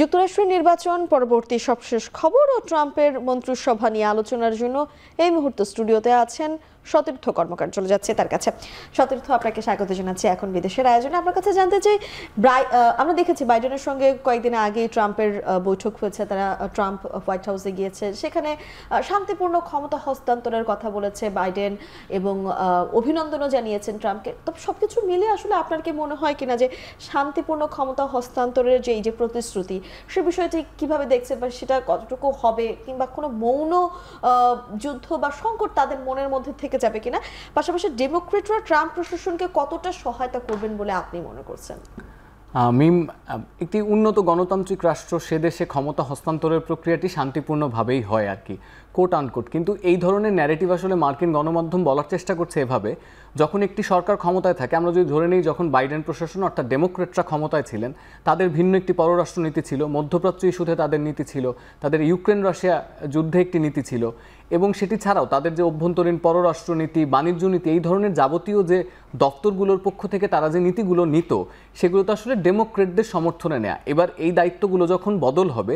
যুক্তরাষ্ট্রের নির্বাচন পরবর্তী সবশেষ খবর ও ট্রাম্পের মন্ত্রিসভা নিয়ে আলোচনার জন্য এই মুহূর্তে স্টুডিওতে আছেন সতীর্থ কর্মকাণ্ড চলে যাচ্ছে তার কাছে সতীর্থ আপনাকে স্বাগত জানাচ্ছি এখন বিদেশের আয়োজনে আপনার কাছে জানতে চাই আমরা দেখেছি বাইডেনের সঙ্গে কয়েকদিন আগে ট্রাম্পের বৈঠক হয়েছে তারা ট্রাম্প হোয়াইট হাউসে গিয়েছে সেখানে শান্তিপূর্ণ ক্ষমতা হস্তান্তরের কথা বলেছে বাইডেন এবং অভিনন্দনও জানিয়েছেন ট্রাম্পকে তবে সব কিছু মিলে আসলে আপনার কি মনে হয় কিনা যে শান্তিপূর্ণ ক্ষমতা হস্তান্তরের যে এই যে প্রতিশ্রুতি সে বিষয়টি কিভাবে দেখছে বা সেটা কতটুকু হবে কিংবা কোনো মৌন যুদ্ধ বা সংকট তাদের মনের মধ্যে থেকে থেকে যাবে কিনা পাশাপাশি ডেমোক্রেটরা ট্রাম্প প্রশাসনকে কতটা সহায়তা করবেন বলে আপনি মনে করছেন আমি একটি উন্নত গণতান্ত্রিক রাষ্ট্র সে দেশে ক্ষমতা হস্তান্তরের প্রক্রিয়াটি শান্তিপূর্ণভাবেই হয় আর কি কোট আনকোট কিন্তু এই ধরনের ন্যারেটিভ আসলে মার্কিন গণমাধ্যম বলার চেষ্টা করছে এভাবে যখন একটি সরকার ক্ষমতায় থাকে আমরা যদি ধরে নিই যখন বাইডেন প্রশাসন অর্থাৎ ডেমোক্রেটরা ক্ষমতায় ছিলেন তাদের ভিন্ন একটি পররাষ্ট্র নীতি ছিল মধ্যপ্রাচ্য ইস্যুতে তাদের নীতি ছিল তাদের ইউক্রেন রাশিয়া যুদ্ধে একটি নীতি ছিল এবং সেটি ছাড়াও তাদের যে অভ্যন্তরীণ পররাষ্ট্রনীতি বাণিজ্য নীতি এই ধরনের যাবতীয় যে দপ্তরগুলোর পক্ষ থেকে তারা যে নীতিগুলো নিত সেগুলো তো আসলে ডেমোক্রেটদের সমর্থনে নেয়া এবার এই দায়িত্বগুলো যখন বদল হবে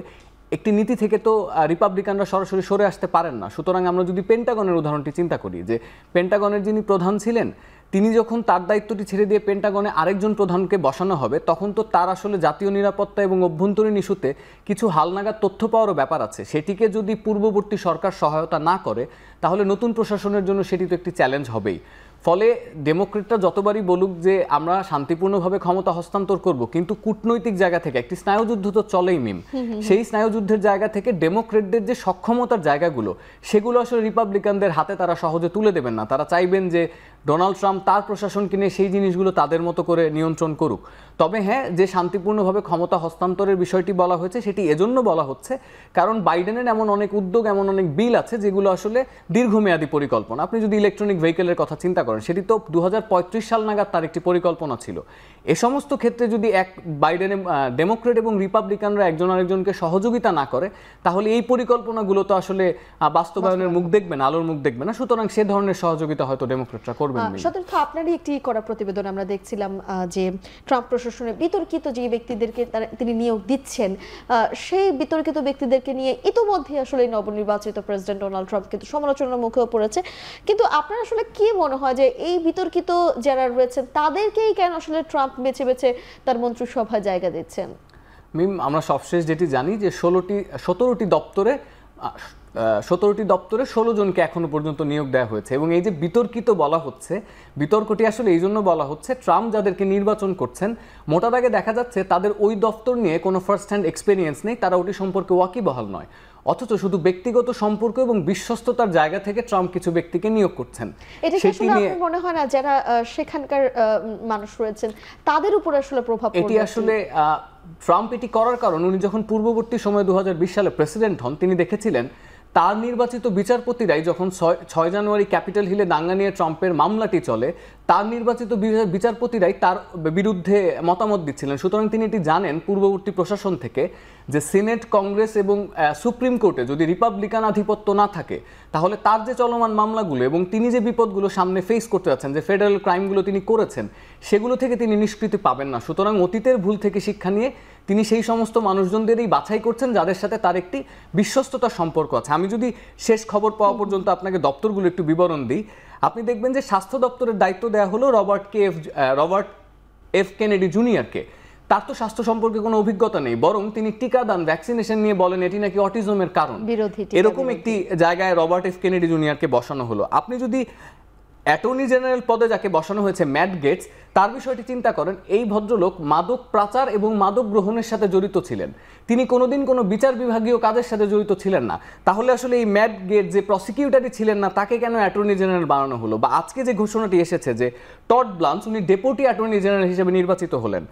একটি নীতি থেকে তো রিপাবলিকানরা সরাসরি সরে আসতে পারেন না সুতরাং আমরা যদি পেন্টাগনের উদাহরণটি চিন্তা করি যে পেন্টাগনের যিনি প্রধান ছিলেন তিনি যখন তার দায়িত্বটি ছেড়ে দিয়ে পেন্টাগনে আরেকজন প্রধানকে বসানো হবে তখন তো তার আসলে জাতীয় নিরাপত্তা এবং অভ্যন্তরীণ ইস্যুতে কিছু হালনাগা তথ্য পাওয়ারও ব্যাপার আছে সেটিকে যদি পূর্ববর্তী সরকার সহায়তা না করে তাহলে নতুন প্রশাসনের জন্য সেটি তো একটি চ্যালেঞ্জ হবেই ফলে ডেমোক্রেটরা যতবারই বলুক যে আমরা শান্তিপূর্ণভাবে ক্ষমতা হস্তান্তর করব কিন্তু কূটনৈতিক জায়গা থেকে একটি স্নায়ুযুদ্ধ তো চলেই মিম সেই স্নায়ুযুদ্ধের জায়গা থেকে ডেমোক্রেটদের যে সক্ষমতার জায়গাগুলো সেগুলো আসলে রিপাবলিকানদের হাতে তারা সহজে তুলে দেবেন না তারা চাইবেন যে ডোনাল্ড ট্রাম্প তার প্রশাসনকে নিয়ে সেই জিনিসগুলো তাদের মতো করে নিয়ন্ত্রণ করুক তবে হ্যাঁ যে শান্তিপূর্ণভাবে ক্ষমতা হস্তান্তরের বিষয়টি বলা হয়েছে সেটি এজন্য বলা হচ্ছে কারণ বাইডেনের এমন অনেক উদ্যোগ এমন অনেক বিল আছে যেগুলো আসলে দীর্ঘমেয়াদী পরিকল্পনা আপনি যদি ইলেকট্রনিক ভেহিকেলের কথা চিন্তা চিন্তা করেন সেটি তো দু সাল নাগাদ তার একটি পরিকল্পনা ছিল এ সমস্ত ক্ষেত্রে যদি এক বাইডেন ডেমোক্রেট এবং রিপাবলিকানরা একজন আরেকজনকে সহযোগিতা না করে তাহলে এই পরিকল্পনাগুলো তো আসলে বাস্তবায়নের মুখ দেখবে না আলোর মুখ দেখবে না সুতরাং সে ধরনের সহযোগিতা হয়তো ডেমোক্রেটরা করবে সতীর্থ আপনারই একটি করা প্রতিবেদন আমরা দেখছিলাম যে ট্রাম্প প্রশাসনের বিতর্কিত যে ব্যক্তিদেরকে তিনি নিয়োগ দিচ্ছেন সেই বিতর্কিত ব্যক্তিদেরকে নিয়ে ইতোমধ্যে আসলে নবনির্বাচিত প্রেসিডেন্ট ডোনাল্ড ট্রাম্প কিন্তু সমালোচনার মুখেও পড়েছে কিন্তু আপনার আসলে কি মনে হয় যে এই বিতর্কিত যারা রয়েছেন তাদেরকেই কেন আসলে ট্রাম্প বেছে বেছে তার মন্ত্রিসভায় জায়গা দিচ্ছেন মিম আমরা সবশেষ যেটি জানি যে ষোলোটি সতেরোটি দপ্তরে সতেরোটি দপ্তরে ষোলো জনকে এখনও পর্যন্ত নিয়োগ দেওয়া হয়েছে এবং এই যে বিতর্কিত বলা হচ্ছে বিতর্কটি আসলে এই জন্য বলা হচ্ছে ট্রাম্প যাদেরকে নির্বাচন করছেন মোটা দাগে দেখা যাচ্ছে তাদের ওই দপ্তর নিয়ে কোনো ফার্স্ট হ্যান্ড এক্সপিরিয়েন্স নেই তারা ওটি সম্পর্কে ওয়াকিবহাল নয় অথচ শুধু ব্যক্তিগত সম্পর্ক এবং বিশ্বস্ততার জায়গা থেকে ট্রাম্প কিছু ব্যক্তিকে নিয়োগ করছেন মনে হয় না যারা সেখানকার মানুষ রয়েছেন তাদের উপর আসলে প্রভাব এটি আসলে ট্রাম্প এটি করার কারণ উনি যখন পূর্ববর্তী সময়ে দু সালে প্রেসিডেন্ট হন তিনি দেখেছিলেন তার নির্বাচিত বিচারপতিরাই যখন ছয় জানুয়ারি ক্যাপিটাল হিলে দাঙ্গা নিয়ে ট্রাম্পের মামলাটি চলে তার নির্বাচিত বিচারপতিরাই তার বিরুদ্ধে মতামত দিচ্ছিলেন সুতরাং তিনি এটি জানেন পূর্ববর্তী প্রশাসন থেকে যে সিনেট কংগ্রেস এবং সুপ্রিম কোর্টে যদি রিপাবলিকান আধিপত্য না থাকে তাহলে তার যে চলমান মামলাগুলো এবং তিনি যে বিপদগুলো সামনে ফেস করতে যাচ্ছেন যে ফেডারেল ক্রাইমগুলো তিনি করেছেন সেগুলো থেকে তিনি নিষ্কৃতি পাবেন না সুতরাং অতীতের ভুল থেকে শিক্ষা নিয়ে তিনি সেই সমস্ত মানুষজনদেরই বাছাই করছেন যাদের সাথে তার একটি বিশ্বস্ততা সম্পর্ক আছে আমি যদি শেষ খবর পাওয়া পর্যন্ত আপনাকে দপ্তরগুলো একটু বিবরণ দিই আপনি দেখবেন যে স্বাস্থ্য দপ্তরের দায়িত্ব দেওয়া হলো রবার্ট কে এফ রবার্ট এফ কেনেডি জুনিয়রকে তার তো স্বাস্থ্য সম্পর্কে কোনো অভিজ্ঞতা নেই বরং তিনি টিকাদান ভ্যাকসিনেশন নিয়ে বলেন এটি নাকি অটিজমের কারণ এরকম একটি জায়গায় রবার্ট এফ কেনেডি জুনিয়রকে বসানো হলো আপনি যদি অ্যাটর্নি জেনারেল পদে যাকে বসানো হয়েছে ম্যাট গেটস তার বিষয়টি চিন্তা করেন এই ভদ্রলোক মাদক প্রাচার এবং মাদক গ্রহণের সাথে জড়িত ছিলেন তিনি কোনোদিন কোনো বিচার বিভাগীয় কাজের সাথে জড়িত ছিলেন না তাহলে আসলে এই ম্যাট গেট যে প্রসিকিউটারই ছিলেন না তাকে কেন অ্যাটর্নি জেনারেল বানানো হলো বা আজকে যে ঘোষণাটি এসেছে যে টড ব্লান্স উনি ডেপুটি অ্যাটর্নি জেনারেল হিসেবে নির্বাচিত হলেন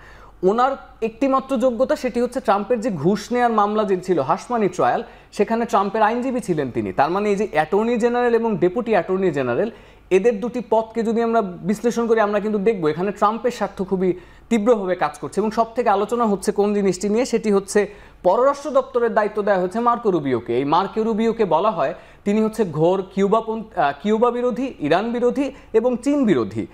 ওনার একটিমাত্র যোগ্যতা সেটি হচ্ছে ট্রাম্পের যে ঘুষ নেওয়ার মামলা যে ছিল হাসমানি ট্রায়াল সেখানে ট্রাম্পের আইনজীবী ছিলেন তিনি তার মানে এই যে অ্যাটর্নি জেনারেল এবং ডেপুটি অ্যাটর্নি জেনারেল এদের দুটি পথকে যদি আমরা বিশ্লেষণ করি আমরা কিন্তু দেখব এখানে ট্রাম্পের স্বার্থ খুবই তীব্রভাবে কাজ করছে এবং সব থেকে আলোচনা হচ্ছে কোন জিনিসটি নিয়ে সেটি হচ্ছে পররাষ্ট্র দপ্তরের দায়িত্ব দেওয়া হয়েছে মার্কো রুবিওকে এই মার্কো রুবিওকে বলা হয় তিনি হচ্ছে ঘোর কিউবা কিউবা বিরোধী ইরান বিরোধী এবং চীন বিরোধী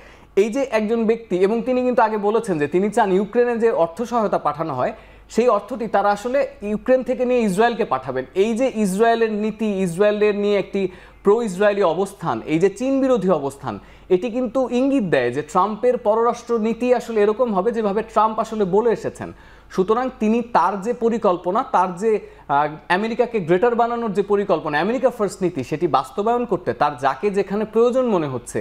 এই যে একজন ব্যক্তি এবং তিনি কিন্তু আগে বলেছেন যে তিনি চান ইউক্রেনে যে অর্থ সহায়তা পাঠানো হয় সেই অর্থটি তারা আসলে ইউক্রেন থেকে নিয়ে ইসরায়েলকে পাঠাবেন এই যে ইসরায়েলের নীতি ইসরায়েলের নিয়ে একটি প্রো ইসরায়েলি অবস্থান এই যে চীন বিরোধী অবস্থান এটি কিন্তু ইঙ্গিত দেয় যে ট্রাম্পের পররাষ্ট্র নীতি আসলে এরকম হবে যেভাবে ট্রাম্প আসলে বলে এসেছেন সুতরাং তিনি তার যে পরিকল্পনা তার যে আমেরিকাকে গ্রেটার বানানোর যে পরিকল্পনা আমেরিকা ফার্স্ট নীতি সেটি বাস্তবায়ন করতে তার যাকে যেখানে প্রয়োজন মনে হচ্ছে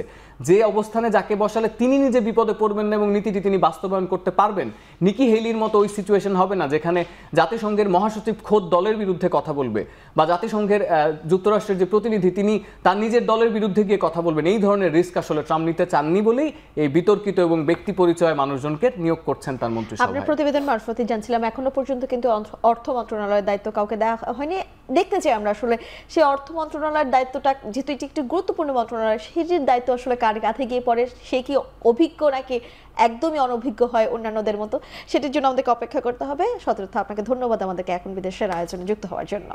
যে অবস্থানে যাকে বসালে তিনি নিজে বিপদে পড়বেন না এবং নীতিটি তিনি বাস্তবায়ন করতে পারবেন নিকি হেলির মতো ওই সিচুয়েশন হবে না যেখানে জাতিসংঘের মহাসচিব খোদ দলের বিরুদ্ধে কথা বলবে বা জাতিসংঘের যুক্তরাষ্ট্রের যে প্রতিনিধি তিনি তার নিজের দলের বিরুদ্ধে গিয়ে কথা বলবেন এই ধরনের রিস্ক আসলে ট্রাম্প নিতে চাননি বলেই এই বিতর্কিত এবং ব্যক্তি পরিচয় মানুষজনকে নিয়োগ করছেন তার মন্ত্রী আপনার প্রতিবেদন মারফতে জানছিলাম এখনো পর্যন্ত কিন্তু অর্থ মন্ত্রণালয়ের দায়িত্ব কাউকে দেওয়া হয়নি দেখতে চাই আমরা আসলে সেই অর্থ মন্ত্রণালয়ের দায়িত্বটা যেহেতু এটি একটি গুরুত্বপূর্ণ মন্ত্রণালয় সেটির দায়িত্ব আসলে কার গাথে গিয়ে পড়ে সে কি অভিজ্ঞ নাকি একদমই অনভিজ্ঞ হয় অন্যান্যদের মতো সেটির জন্য আমাদেরকে অপেক্ষা করতে হবে সতর্থ আপনাকে ধন্যবাদ আমাদেরকে এখন বিদেশের আয়োজনে যুক্ত হওয়ার জন্য